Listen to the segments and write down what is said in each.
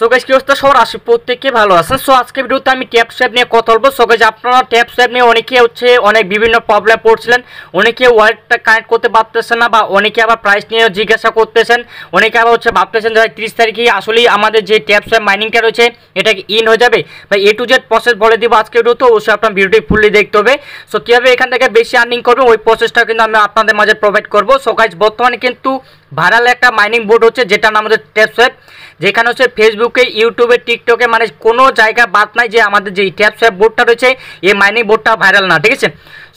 so guys কি অবস্থা সবার আসি প্রত্যেককে ভালো আছেন সো আজকে ভিডিওতে আমি ট্যাপ স্যাপ নিয়ে কথা বলবো সো গাইস আপনারা ট্যাপ স্যাপ নিয়ে অনেকে হচ্ছে অনেক বিভিন্ন প্রবলেম পড়ছিলেন অনেকে ওয়ালেটটা কানেক্ট করতে পারতেছেন না বা অনেকে আবার প্রাইস নিয়ে জিজ্ঞাসা করতেছেন অনেকে আবার হচ্ছে ভাবতেছেন যে তিরিশ তারিখে আসলেই আমাদের যে ট্যাপ স্যাপ মাইনিংটা রয়েছে এটা কি ইন হয়ে যাবে বা এ টু জেড প্রসেস বলে দিব আজকে তো অবশ্যই আপনার ভিডিওটি ফুললি দেখতে হবে সো কীভাবে এখান থেকে বেশি আর্নিং করবে ওই প্রসেসটা কিন্তু আমি আপনাদের মাঝে প্রোভাইড করবো সো গাইস বর্তমানে কিন্তু ভাইরাল একটা মাইনিং বোর্ড হচ্ছে যেটা নাম হচ্ছে ট্যাপসোয়েব যেখানে হচ্ছে ফেসবুকে ইউটিউবে টিকটকে মানে কোনো জায়গা বাদ নাই যে আমাদের যে ট্যাপসোয়েব বোর্ডটা রয়েছে এই মাইনিং বোর্ডটা ভাইরাল না ঠিক আছে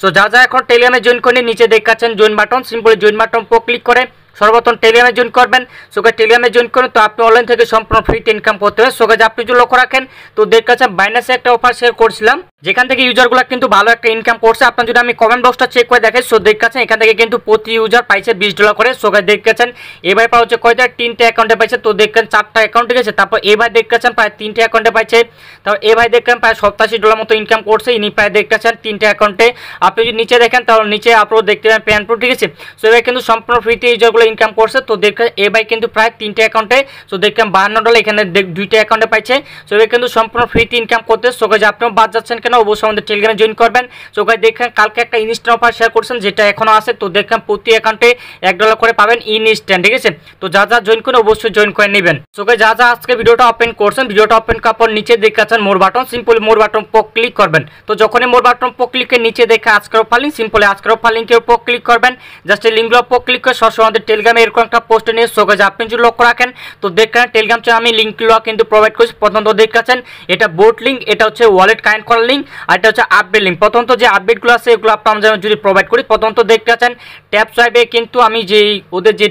সো যা যা এখন টেলিগ্রামে জয়েন করে নিচে দেখাচ্ছেন join button simply join button পর ক্লিক করে সর্বপ্রথম টেলিয়ামে জয়েন করবেন সোকে টেলিয়ামে জয়েন করুন তো আপনি অনলাইন থেকে সম্পূর্ণ ফ্রিতে ইনকাম করতে হবে সোকে যা আপনি যদি লক্ষ্য রাখেন তো ওদের কাছে বাইনাসে একটা অফার শেয়ার করছিলাম যেখান থেকে ইউজারগুলো কিন্তু ভালো একটা ইনকাম করছে আপনার যদি আমি কমেন্ট বক্সটা চেক করে দেখেন সো দেখছেন এখান থেকে কিন্তু প্রতি ইউজার পাইছে বিশ ডলার করে সোকে গাছ দেখেছেন এবার পাওয়া হচ্ছে কয়টা তিনটে অ্যাকাউন্টে পাইছে তো দেখেন চারটা অ্যাকাউন্টে গেছে তারপর এবার দেখেছেন প্রায় তিনটে অ্যাকাউন্টে পাইছে তারপর এবার দেখেন প্রায় সপ্তাশি ডলার মতো ইনকাম করছে ইনি প্রায় দেখতেছেন তিনটে অ্যাকাউন্টে আপনি যদি নিচে দেখেন তাহলে নিচে আপনারও দেখতে পাবেন প্যান ঠিক আছে সো এবার কিন্তু সম্পূর্ণ ফ্রিতে ইউজারগুলো ডলার ইনকাম করছে তো দেখ এ ভাই কিন্তু প্রায় তিনটে অ্যাকাউন্টে সো দেখলাম বাহান্ন ডলার এখানে দুইটা অ্যাকাউন্টে পাইছে সো এবার কিন্তু সম্পূর্ণ ফ্রিতে ইনকাম করতে সো কাজ আপনিও বাদ যাচ্ছেন কেন অবশ্যই আমাদের টেলিগ্রামে জয়েন করবেন সো কাজ দেখলাম কালকে একটা ইনস্ট্যান্ট অফার শেয়ার করছেন যেটা এখনও আছে তো দেখলাম প্রতি অ্যাকাউন্টে এক ডলার করে পাবেন ইনস্ট্যান্ট ঠিক আছে তো যা যা জয়েন করেন অবশ্যই জয়েন করে নেবেন সো কাজ যা যা আজকে ভিডিওটা ওপেন করছেন ভিডিওটা ওপেন করার পর নিচে দেখতে পাচ্ছেন more button simple more button পর ক্লিক করবেন তো যখনই মোর বাটন পর ক্লিকের নিচে দেখে আজকের অফার লিঙ্ক সিম্পলি আজকের অফার লিঙ্কের উপর ক্লিক করবেন জাস্ট এই লিঙ্কগুলোর উপর ক্লিক করে সরাসরি আমাদের টেলিগ্রামে এরকম একটা পোস্ট নিয়ে শো করছে আপনি যদি লক্ষ্য রাখেন তো দেখেন টেলিগ্রাম চ্যানেল আমি লিঙ্কগুলো কিন্তু প্রোভাইড করছি প্রথমত দেখাচ্ছেন এটা বোট লিঙ্ক এটা হচ্ছে ওয়ালেট কানেক্ট করার লিঙ্ক আর এটা হচ্ছে আপডেট লিঙ্ক প্রথমত যে আপডেটগুলো আছে এগুলো আপনার যদি প্রোভাইড করি প্রথমত দেখতেছেন ট্যাপ সাইবে কিন্তু আমি যেই ওদের যে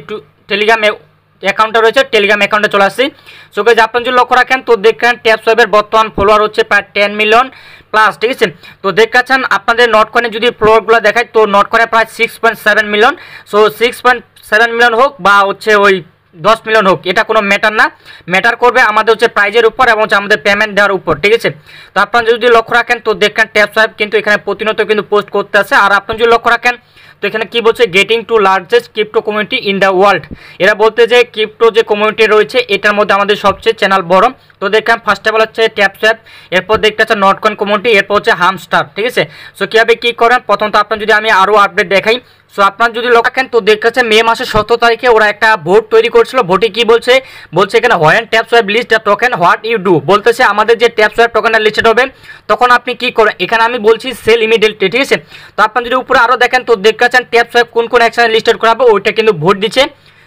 টেলিগ্রামে অ্যাকাউন্টটা রয়েছে টেলিগ্রাম অ্যাকাউন্টে চলে আসছি সোকে গাইজ যদি লক্ষ্য রাখেন তো দেখেন ট্যাপ সাইবের বর্তমান ফলোয়ার হচ্ছে প্রায় টেন মিলিয়ন প্লাস ঠিক আছে তো দেখাচ্ছেন আপনাদের নটকনে যদি ফ্লোরগুলো দেখায় তো নটকনে প্রায় six point seven million so six point seven million হোক বা হচ্ছে ওই দশ মিলিয়ন হোক এটা কোনো ম্যাটার না ম্যাটার করবে আমাদের হচ্ছে প্রাইজের উপর এবং হচ্ছে আমাদের পেমেন্ট দেওয়ার উপর ঠিক আছে তো আপনারা যদি লক্ষ্য রাখেন তো দেখেন ট্যাপ সাহেব কিন্তু এখানে প্রতিনিয়ত কিন্তু পোস্ট করতে আছে আর আপনি যদি লক্ষ্য রাখেন তো এখানে কী বলছে getting to largest crypto community in the world এরা বলতে যে ক্রিপ্টো যে কমিউনিটি রয়েছে এটার মধ্যে আমাদের সবচেয়ে চ্যানেল বড় তো দেখলাম ফার্স্ট অফ অল হচ্ছে ট্যাপ স্যাপ এরপর দেখতে আছে নটকন কমিউনিটি এরপর হচ্ছে হামস্টার ঠিক আছে সো কীভাবে কী করেন প্রথমত আপনার যদি আমি আরও আপডেট দেখাই সো আপনার যদি লোক রাখেন তো দেখতেছে মে মাসের সতেরো তারিখে ওরা একটা ভোট তৈরি করছিল ভোটে কি বলছে বলছে এখানে when tap swipe list token what you do বলতেছে আমাদের যে ট্যাপ সোয়াইপ টোকেনটা লিস্টেড হবে তখন আপনি কি করেন এখানে আমি বলছি সেল ইমিডিয়েটলি ঠিক আছে তো আপনার যদি উপরে আরও দেখেন তো দেখতেছেন ট্যাপ সোয়াইপ কোন কোন অ্যাকশানে লিস্টেড করাবে ওইটা কিন্তু ভোট দিচ্ছে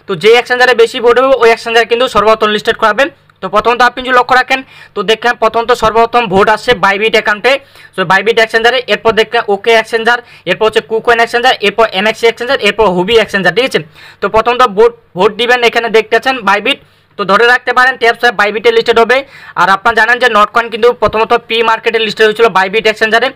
তো যে অ্যাকশান যারা বেশি ভোট হবে ওই অ্যাকশান যারা কিন্তু সর্বপ্রথম লিস্টেড করাবেন তো প্রথমত আপনি যদি লক্ষ্য রাখেন তো দেখলেন প্রথমত সর্বপ্রথম ভোট আসছে বাইবিট অ্যাকাউন্টে তো বাইবিট এক্সচেঞ্জারে এরপর দেখবেন ওকে এক্সচেঞ্জার এরপর হচ্ছে কুকোয়েন এক্সচেঞ্জার এরপর এমএক্সি এক্সচেঞ্জার এরপর হুবি এক্সচেঞ্জার ঠিক আছে তো প্রথমত ভোট ভোট দিবেন এখানে দেখতে পাচ্ছেন বাইবিট তো ধরে রাখতে পারেন ট্যাপস সোয়াইপ বাইবিটে লিস্টেড হবে আর আপনারা জানেন যে নটকয়েন কিন্তু প্রথমত পি মার্কেটে লিস্টেড হয়েছিল বাইবিট এক্সচেঞ্জারে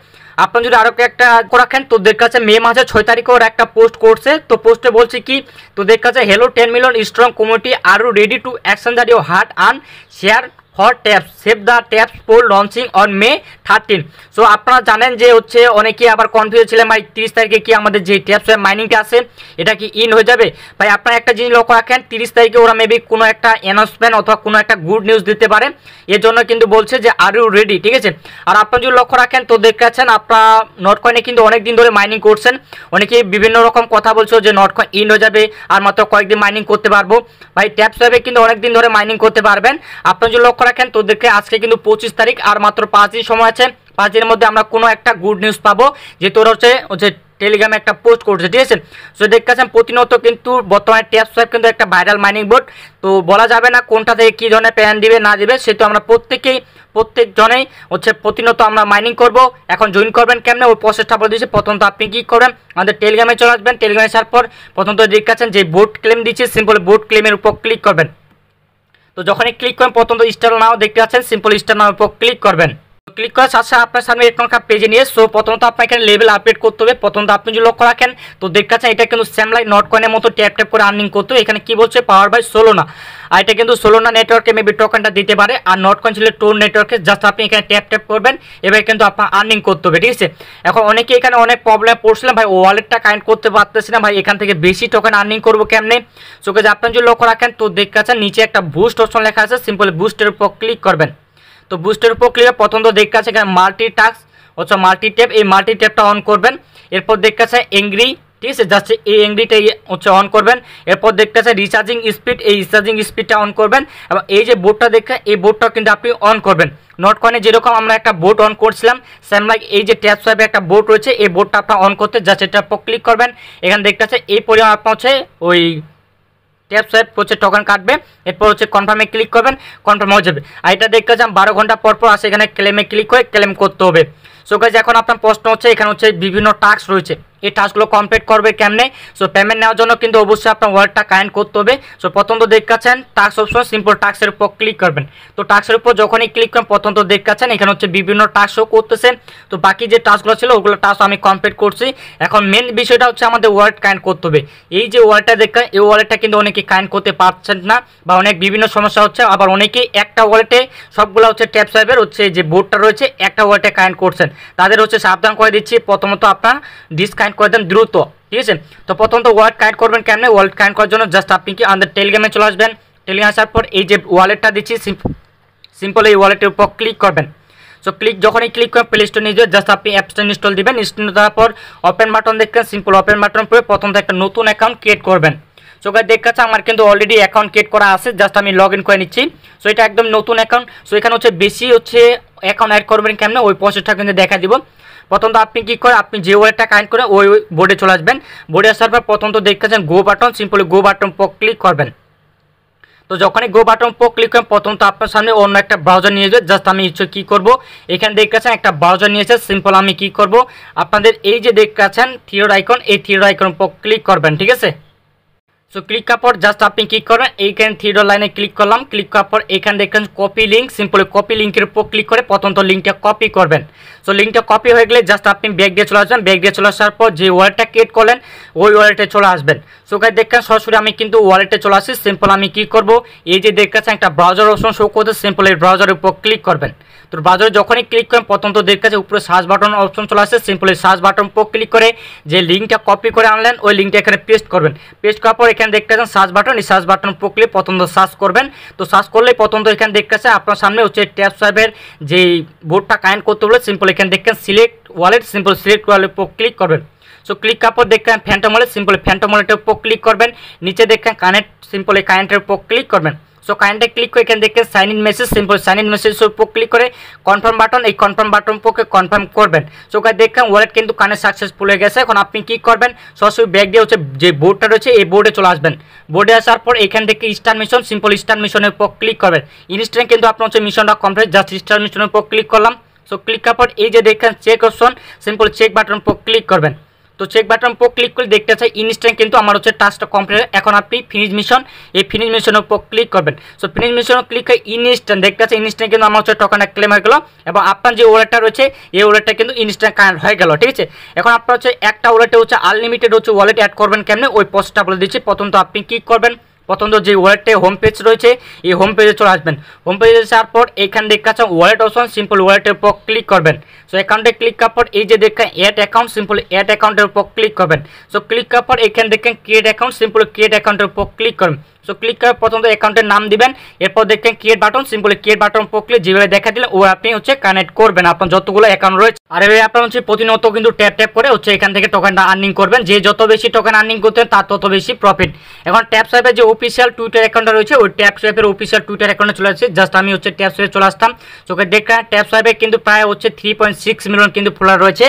আপনার যদি আরও একটা রাখেন তোদের কাছে মে মাসে ছয় তারিখে ওর একটা পোস্ট করছে তো পোস্টে বলছে কি তোদের কাছে hello ten million strong community আরও ready to action that you heart and share for taps save the taps poll launching on May thirteen so আপনারা জানেন যে হচ্ছে অনেকে আবার কনফিউজ ছিলেন ভাই তিরিশ তারিখে কি আমাদের যে ট্যাপস মাইনিংটা আছে এটা কি ইন হয়ে যাবে ভাই আপনারা একটা জিনিস লক্ষ্য রাখেন তিরিশ তারিখে ওরা মেবি কোনো একটা অ্যানাউন্সমেন্ট অথবা কোনো একটা গুড নিউজ দিতে পারে এর জন্য কিন্তু বলছে যে আর ইউ রেডি ঠিক আছে আর আপনারা যদি লক্ষ্য রাখেন তো দেখতে আছেন আপনারা নট কিন্তু অনেক দিন ধরে মাইনিং করছেন অনেকেই বিভিন্ন রকম কথা বলছো যে নট কয়েন ইন হয়ে যাবে আর মাত্র কয়েকদিন মাইনিং করতে পারবো ভাই ট্যাপস কিন্তু অনেক দিন ধরে মাইনিং করতে পারবেন আপনারা যদি লক্ষ্য রাখেন তোদেরকে আজকে কিন্তু পঁচিশ তারিখ আর মাত্র পাঁচ দিন সময় আছে পাঁচ দিনের মধ্যে আমরা কোনো একটা গুড নিউজ পাবো যে তোরা হচ্ছে যে টেলিগ্রামে একটা পোস্ট করছে ঠিক আছে সো দেখছেন প্রতিনিয়ত কিন্তু বর্তমানে ট্যাপ সোয়াইপ কিন্তু একটা ভাইরাল মাইনিং বোর্ড তো বলা যাবে না কোনটা থেকে কী ধরনের প্যান দিবে না দিবে সে তো আমরা প্রত্যেকেই প্রত্যেকজনেই হচ্ছে প্রতিনিয়ত আমরা মাইনিং করব এখন জয়েন করবেন কেমনে ওই প্রসেসটা বলে দিয়েছে প্রথমত আপনি কী করবেন আমাদের টেলিগ্রামে চলে আসবেন টেলিগ্রামে আসার পর প্রথমত দেখতেছেন যে বোর্ড ক্লেম দিচ্ছে সিম্পল বোর্ড ক্লেমের উপর ক্লিক করবেন তো যখনই ক্লিক করেন প্রথমত স্টার নাও দেখতে পাচ্ছেন সিম্পল স্টার নাও উপর ক্লিক করবেন ক্লিক করার সাথে সাথে আপনার সামনে এরকম একটা পেজে নিয়ে সো প্রথমত আপনাকে এখানে লেভেল আপডেট করতে হবে প্রথমত আপনি যদি লক্ষ্য রাখেন তো দেখতে পাচ্ছেন এটা কিন্তু স্যামলাই নট কয়েনের মতো ট্যাপ ট্যাপ করে আর্নিং করতে হবে এখানে কি বলছে পাওয়ার বাই সোলোনা আর এটা কিন্তু সোলোনা নেটওয়ার্কে মেবি টোকেনটা দিতে পারে আর নট কয়েন ছিল টোন নেটওয়ার্কে জাস্ট আপনি এখানে ট্যাপ ট্যাপ করবেন এবার কিন্তু আপনার আর্নিং করতে হবে ঠিক আছে এখন অনেকে এখানে অনেক প্রবলেম পড়ছিলাম ভাই ওয়ালেটটা কানেক্ট করতে পারতেছি না ভাই এখান থেকে বেশি টোকেন আর্নিং করবো কেমনে সো কাজ আপনার যদি লক্ষ্য রাখেন তো দেখতে পাচ্ছেন নিচে একটা বুস্ট অপশন লেখা আছে সিম্পল বুস্টের উপর ক্লিক করবেন তো বুস্টের প্রক্রিয়া প্রথম তো দেখতে আছে এখানে মাল্টি টাস্ক হচ্ছে মাল্টি ট্যাপ এই মাল্টি ট্যাপটা অন করবেন এরপর দেখতে আছে এংরি ঠিক আছে জাস্ট এই অ্যাংরিটাই হচ্ছে অন করবেন এরপর দেখতে আছে রিচার্জিং স্পিড এই রিচার্জিং স্পিডটা অন করবেন এবং এই যে বোর্ডটা দেখে এই বোর্ডটাও কিন্তু আপনি অন করবেন নটকনে যেরকম আমরা একটা বোর্ড অন করছিলাম সেম লাইক এই যে ট্যাপ সোয়াইপে একটা বোর্ড রয়েছে এই বোর্ডটা আপনার অন করতে জাস্ট এটার উপর ক্লিক করবেন এখানে দেখতে আছে এই পরিমাণ আপনার হচ্ছে ওই ট্যাপ সাইড প্রচুর টোকেন কাটবে এরপর হচ্ছে কনফার্মে ক্লিক করবেন কনফার্ম হয়ে যাবে আর এটা দেখতে চান বারো ঘন্টা পর পর আসে এখানে ক্লেমে ক্লিক করে ক্লেম করতে হবে সো গাইজ এখন আপনার প্রশ্ন হচ্ছে এখানে হচ্ছে বিভিন্ন টাস্ক রয়েছে এই টাস্কগুলো কমপ্লিট করবে কেমনে সো পেমেন্ট নেওয়ার জন্য কিন্তু অবশ্যই আপনার ওয়ার্ডটা কাইন্ড করতে হবে সো প্রথম তো দেখাচ্ছেন টাস্ক অপশন সিম্পল টাস্কের উপর ক্লিক করবেন তো টাস্কের উপর যখনই ক্লিক করেন প্রথম তো দেখাচ্ছেন এখানে হচ্ছে বিভিন্ন টাস্ক শো করতেছে তো বাকি যে টাস্কগুলো ছিল ওগুলো টাস্ক আমি কমপ্লিট করছি এখন মেন বিষয়টা হচ্ছে আমাদের ওয়ার্ড কাইন্ড করতে হবে এই যে ওয়ার্ডটা দেখেন এই ওয়ালেটটা কিন্তু অনেকে কাইন্ড করতে পারছেন না বা অনেক বিভিন্ন সমস্যা হচ্ছে আবার অনেকে একটা ওয়ালেটে সবগুলো হচ্ছে ট্যাপ সাইবের হচ্ছে যে বোর্ডটা রয়েছে একটা ওয়ালেটে কাইন্ড করছেন তাদের হচ্ছে সাবধান করে দিচ্ছি প্রথমত আপনার ডিসকানেক্ট কানেক্ট করে দেন দ্রুত ঠিক আছে তো প্রথমত ওয়ালেট কানেক্ট করবেন কেমনে ওয়ালেট কানেক্ট করার জন্য জাস্ট আপনি কি আমাদের টেলিগ্রামে চলে আসবেন টেলিগ্রামে আসার পর এই যে ওয়ালেটটা দিচ্ছি সিম্পল এই ওয়ালেটের উপর ক্লিক করবেন সো ক্লিক যখনই ক্লিক করেন প্লে স্টোর নিয়ে যাবে জাস্ট আপনি অ্যাপসটা ইনস্টল দেবেন ইনস্টল দেওয়ার পর ওপেন বাটন দেখবেন সিম্পল ওপেন বাটন পরে প্রথমত একটা নতুন অ্যাকাউন্ট ক্রিয়েট করবেন সো গাই দেখাচ্ছে আমার কিন্তু অলরেডি অ্যাকাউন্ট ক্রিয়েট করা আছে জাস্ট আমি লগ ইন করে নিচ্ছি সো এটা একদম নতুন অ্যাকাউন্ট সো এখানে হচ্ছে বেশি হচ্ছে অ্যাকাউন্ট অ্যাড করবেন কেমন ওই প্রসেসটা কিন্তু দেখা দিব প্রথম তো আপনি কী করে আপনি যে ওয়ালেটটা কানেক্ট করে ওই বোর্ডে চলে আসবেন বোর্ডে আসার পর প্রথম দেখতে দেখতেছেন go button simply go button পর ক্লিক করবেন তো যখনই গো বাটন পো ক্লিক করেন প্রথম তো আপনার সামনে অন্য একটা ব্রাউজার নিয়ে যাবে জাস্ট আমি ইচ্ছে কী করবো এখানে দেখতেছেন একটা ব্রাউজার নিয়েছে সিম্পল আমি কি করব আপনাদের এই যে দেখতেছেন থিওর আইকন এই থিওর আইকন পো ক্লিক করবেন ঠিক আছে সো ক্লিক করার পর জাস্ট আপনি ক্লিক করেন এইখানে থ্রিডো লাইনে ক্লিক করলাম ক্লিক করার পর এখানে দেখবেন কপি লিঙ্ক সিম্পলি কপি লিঙ্কের উপর ক্লিক করে প্রথমত লিঙ্কটা কপি করবেন সো লিঙ্কটা কপি হয়ে গেলে জাস্ট আপনি ব্যাগ দিয়ে চলে আসবেন ব্যাগ দিয়ে চলে আসার পর যে ওয়ালেটটা ক্রিয়েট করলেন ওই ওয়ালেটে চলে আসবেন সো গাই দেখেন সরাসরি আমি কিন্তু ওয়ালেটে চলে আসি সিম্পল আমি কি করব এই যে দেখতেছেন একটা ব্রাউজার অপশন শো করতে সিম্পল এই ব্রাউজারের উপর ক্লিক করবেন তো বাজারে যখনই ক্লিক করেন প্রথম তো দেখতে কাছে উপরে সার্চ বাটন অপশন চলে আসে সিম্পলি সার্চ বাটন উপর ক্লিক করে যে লিঙ্কটা কপি করে আনলেন ওই লিঙ্কটা এখানে পেস্ট করবেন পেস্ট করার পর এখানে দেখতে আছেন সার্চ বাটন এই সার্চ বাটন উপর ক্লিক প্রথম তো সার্চ করবেন তো সার্চ করলে প্রথম তো এখানে দেখতে আছে আপনার সামনে হচ্ছে ট্যাপ সাইবের যে বোর্ডটা কাইন করতে বলে সিম্পল এখানে দেখেন select wallet simple select wallet উপর ক্লিক করবেন সো ক্লিক করার পর দেখেন ফ্যান্টম ওয়ালেট সিম্পল ফ্যান্টম ওয়ালেটের উপর ক্লিক করবেন নিচে দেখেন কানেক্ট সিম্পল এই কানেক্টের উপর ক্লিক করবেন সো কাইন্ডে ক্লিক করে এখানে দেখে sign in message simple sign in message উপর ক্লিক করে কনফার্ম বাটন এই কনফার্ম বাটন পক্ষে কনফার্ম করবেন সো ওখানে দেখেন ওয়ালেট কিন্তু কানে সাকসেসফুল হয়ে গেছে এখন আপনি কি করবেন সরাসরি ব্যাগ দিয়ে হচ্ছে যে বোর্ডটা রয়েছে এই বোর্ডে চলে আসবেন বোর্ডে আসার পর এখান থেকে স্টার মিশন সিম্পল স্টার মিশনের উপর ক্লিক করবেন ইনস্ট্যান্ট কিন্তু আপনার হচ্ছে মিশনটা কমপ্লিট জাস্ট স্টার মিশনের উপর ক্লিক করলাম সো ক্লিক করার পর এই যে দেখেন check option simple check button উপর ক্লিক করবেন তো চেক বাটন পো ক্লিক করে দেখতে চাই ইনস্ট্যান্ট কিন্তু আমার হচ্ছে টাস্কটা কমপ্লিট এখন আপনি ফিনিশ মিশন এই ফিনিশ মিশনের উপর ক্লিক করবেন সো ফিনিশ মিশন ক্লিক করে ইনস্ট্যান্ট দেখতে চাই ইনস্ট্যান্ট কিন্তু আমার হচ্ছে টোকেনটা ক্লেম হয়ে গেল এবং আপনার যে ওয়ালেটটা রয়েছে এই ওয়ালেটটা কিন্তু ইনস্ট্যান্ট কানেক্ট হয়ে গেল ঠিক আছে এখন আপনার হচ্ছে একটা ওয়ালেটে হচ্ছে আনলিমিটেড হচ্ছে ওয়ালেট অ্যাড করবেন কেমনে ওই পোস্টটা বলে দিচ্ছি প্রথম তো আপনি ক্লিক করবেন প্রথমত যে ওয়ালেটে হোম পেজ রয়েছে এই হোম পেজে চলে আসবেন হোম পেজে আসার পর এইখান দেখা ওয়ালেট অপশন সিম্পল ওয়ালেটের উপর ক্লিক করবেন সো অ্যাকাউন্টে ক্লিক করার পর এই যে দেখেন অ্যাড অ্যাকাউন্ট সিম্পল অ্যাড অ্যাকাউন্টের উপর ক্লিক করবেন সো ক্লিক করার পর এখানে দেখেন ক্রিয়েট অ্যাকাউন্ট সিম্পল ক্রিয়েট অ্যাকাউন্টের উপর ক্লিক করবেন সো ক্লিক করে প্রথমত অ্যাকাউন্টের নাম দিবেন এরপর দেখবেন create button simply create button পকলে যেভাবে দেখা দিলেন ও আপনি হচ্ছে কানেক্ট করবেন আপনার যতগুলো অ্যাকাউন্ট রয়েছে আর এভাবে আপনার হচ্ছে প্রতিনিয়ত কিন্তু ট্যাপ ট্যাপ করে হচ্ছে এখান থেকে টোকেনটা আর্নিং করবেন যে যত বেশি টোকেন আর্নিং করতেন তার তত বেশি প্রফিট এখন ট্যাপ সাহেবের যে অফিসিয়াল টুইটার অ্যাকাউন্টটা রয়েছে ওই ট্যাপ সাইপের অফিসিয়াল টুইটার অ্যাকাউন্টে চলে আসছে জাস্ট আমি হচ্ছে ট্যাপ সাইপে চলে আসতাম চোখে দেখলাম ট্যাপ সাইপে কিন্তু প্রায় হচ্ছে থ্রি পয়েন্ট সিক্স মিলিয়ন কিন্তু ফোলার রয়েছে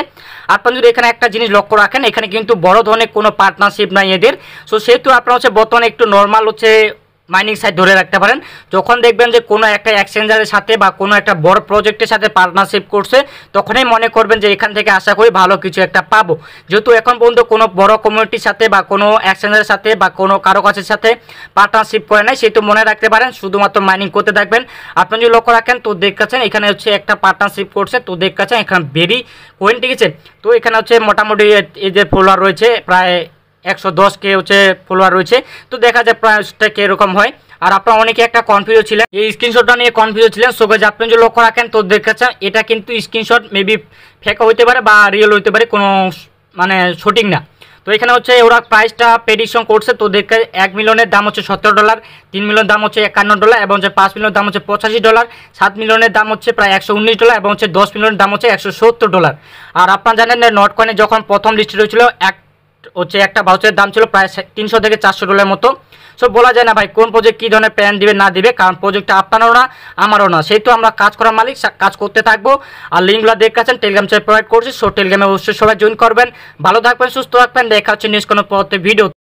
আপনার যদি এখানে একটা জিনিস লক্ষ্য রাখেন এখানে কিন্তু বড় ধরনের কোনো পার্টনারশিপ নাই এদের সো সেহেতু আপনার হচ্ছে বর্তমানে একটু নর্মাল হচ্ছে হচ্ছে মাইনিং সাইট ধরে রাখতে পারেন যখন দেখবেন যে কোনো একটা এক্সচেঞ্জারের সাথে বা কোনো একটা বড় প্রজেক্টের সাথে পার্টনারশিপ করছে তখনই মনে করবেন যে এখান থেকে আশা করি ভালো কিছু একটা পাবো যেহেতু এখন পর্যন্ত কোনো বড় কমিউনিটির সাথে বা কোনো এক্সচেঞ্জারের সাথে বা কোনো কারো কাছের সাথে পার্টনারশিপ করে নাই সেহেতু মনে রাখতে পারেন শুধুমাত্র মাইনিং করতে থাকবেন আপনি যদি লক্ষ্য রাখেন তো দেখতেছেন এখানে হচ্ছে একটা পার্টনারশিপ করছে তো দেখতেছেন এখানে বেরি কোয়েন ঠিক আছে তো এখানে হচ্ছে মোটামুটি এই যে ফলোয়ার রয়েছে প্রায় একশো দশ কে হচ্ছে ফলোয়ার রয়েছে তো দেখা যায় প্রাইসটা কীরকম হয় আর আপনারা অনেকে একটা কনফিউজ ছিলেন এই স্ক্রিনশটটা নিয়ে কনফিউজ ছিলেন সো গাইজ আপনি যদি লক্ষ্য রাখেন তো দেখাচ্ছেন এটা কিন্তু স্ক্রিনশট মেবি ফেকা হতে পারে বা রিয়েল হইতে পারে কোনো মানে শুটিং না তো এখানে হচ্ছে ওরা প্রাইসটা প্রেডিকশন করছে তো দেখে এক মিলিয়নের দাম হচ্ছে সতেরো ডলার তিন মিলিয়ন দাম হচ্ছে একান্ন ডলার এবং হচ্ছে পাঁচ মিলিয়ন দাম হচ্ছে পঁচাশি ডলার সাত মিলিয়নের দাম হচ্ছে প্রায় একশো উনিশ ডলার এবং হচ্ছে দশ মিলিয়নের দাম হচ্ছে একশো সত্তর ডলার আর আপনারা জানেন নট যখন প্রথম লিস্টে রয়েছিল এক হচ্ছে একটা ভাউচারের দাম ছিল প্রায় তিনশো থেকে চারশো ডলারের মতো সো বলা যায় না ভাই কোন প্রজেক্ট কী ধরনের প্যান দিবে না দিবে কারণ প্রজেক্টটা আপনারও না আমারও না সেই তো আমরা কাজ করার মালিক কাজ করতে থাকবো আর লিঙ্কগুলো দেখাচ্ছেন টেলিগ্রাম চ্যানেল প্রোভাইড করছি সো টেলিগ্রামে অবশ্যই সবাই জয়েন করবেন ভালো থাকবেন সুস্থ থাকবেন দেখা হচ্ছে নিউজ কোনো পরবর্তী ভিডিও